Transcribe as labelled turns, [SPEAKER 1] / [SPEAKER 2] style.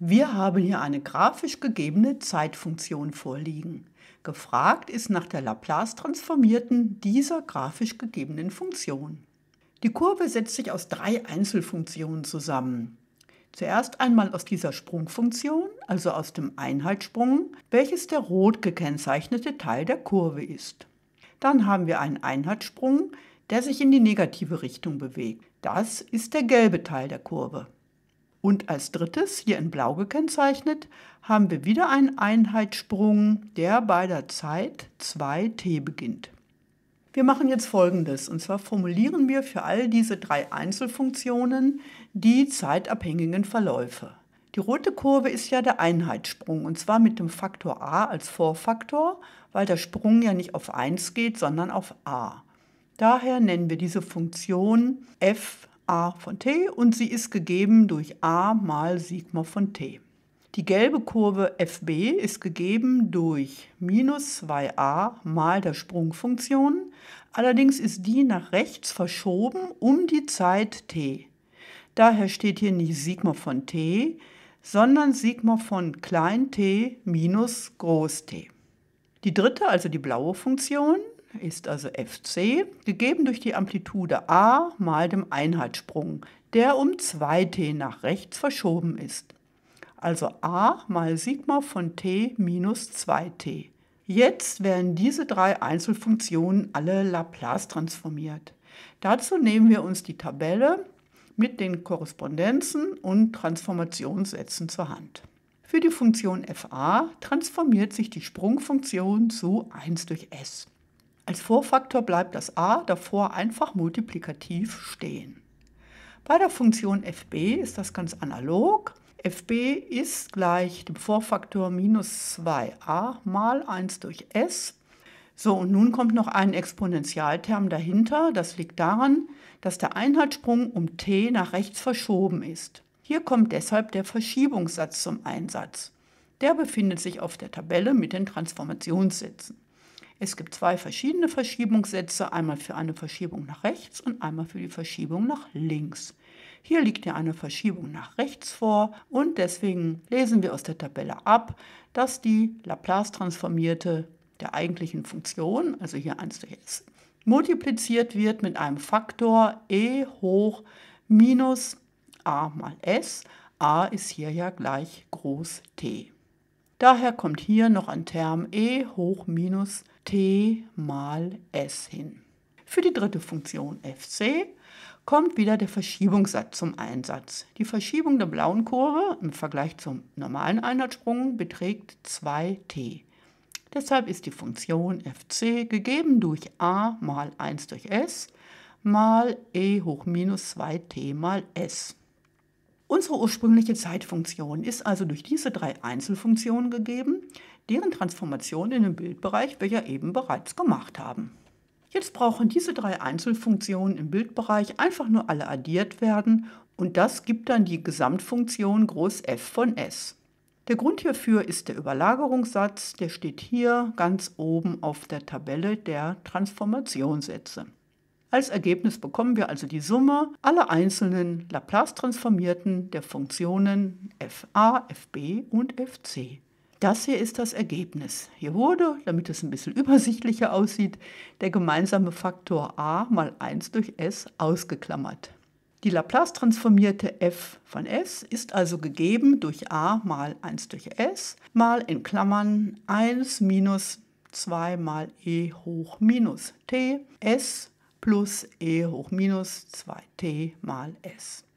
[SPEAKER 1] Wir haben hier eine grafisch gegebene Zeitfunktion vorliegen. Gefragt ist nach der Laplace-transformierten dieser grafisch gegebenen Funktion. Die Kurve setzt sich aus drei Einzelfunktionen zusammen. Zuerst einmal aus dieser Sprungfunktion, also aus dem Einheitssprung, welches der rot gekennzeichnete Teil der Kurve ist. Dann haben wir einen Einheitssprung, der sich in die negative Richtung bewegt. Das ist der gelbe Teil der Kurve. Und als drittes, hier in blau gekennzeichnet, haben wir wieder einen Einheitssprung, der bei der Zeit 2t beginnt. Wir machen jetzt folgendes, und zwar formulieren wir für all diese drei Einzelfunktionen die zeitabhängigen Verläufe. Die rote Kurve ist ja der Einheitssprung, und zwar mit dem Faktor a als Vorfaktor, weil der Sprung ja nicht auf 1 geht, sondern auf a. Daher nennen wir diese Funktion f a von t und sie ist gegeben durch a mal Sigma von t. Die gelbe Kurve fb ist gegeben durch minus 2a mal der Sprungfunktion, allerdings ist die nach rechts verschoben um die Zeit t. Daher steht hier nicht Sigma von t, sondern Sigma von klein t minus groß t. Die dritte, also die blaue Funktion, ist also fc gegeben durch die Amplitude a mal dem Einheitssprung, der um 2t nach rechts verschoben ist. Also a mal Sigma von t minus 2t. Jetzt werden diese drei Einzelfunktionen alle Laplace transformiert. Dazu nehmen wir uns die Tabelle mit den Korrespondenzen und Transformationssätzen zur Hand. Für die Funktion fa transformiert sich die Sprungfunktion zu 1 durch s. Als Vorfaktor bleibt das a davor einfach multiplikativ stehen. Bei der Funktion fb ist das ganz analog. fb ist gleich dem Vorfaktor minus 2a mal 1 durch s. So, und nun kommt noch ein Exponentialterm dahinter. Das liegt daran, dass der Einheitssprung um t nach rechts verschoben ist. Hier kommt deshalb der Verschiebungssatz zum Einsatz. Der befindet sich auf der Tabelle mit den Transformationssätzen. Es gibt zwei verschiedene Verschiebungssätze, einmal für eine Verschiebung nach rechts und einmal für die Verschiebung nach links. Hier liegt ja eine Verschiebung nach rechts vor und deswegen lesen wir aus der Tabelle ab, dass die Laplace-transformierte der eigentlichen Funktion, also hier 1 durch s, multipliziert wird mit einem Faktor e hoch minus a mal s. a ist hier ja gleich groß t. Daher kommt hier noch ein Term e hoch minus t mal s hin. Für die dritte Funktion fc kommt wieder der Verschiebungssatz zum Einsatz. Die Verschiebung der blauen Kurve im Vergleich zum normalen Einheitssprung beträgt 2t. Deshalb ist die Funktion fc gegeben durch a mal 1 durch s mal e hoch minus 2t mal s. Unsere ursprüngliche Zeitfunktion ist also durch diese drei Einzelfunktionen gegeben, deren Transformation in den Bildbereich wir ja eben bereits gemacht haben. Jetzt brauchen diese drei Einzelfunktionen im Bildbereich einfach nur alle addiert werden und das gibt dann die Gesamtfunktion groß f von s. Der Grund hierfür ist der Überlagerungssatz, der steht hier ganz oben auf der Tabelle der Transformationssätze. Als Ergebnis bekommen wir also die Summe aller einzelnen Laplace-Transformierten der Funktionen fa, fb und fc. Das hier ist das Ergebnis. Hier wurde, damit es ein bisschen übersichtlicher aussieht, der gemeinsame Faktor a mal 1 durch s ausgeklammert. Die Laplace-transformierte f von s ist also gegeben durch a mal 1 durch s mal in Klammern 1 minus 2 mal e hoch minus t s plus e hoch minus 2t mal s.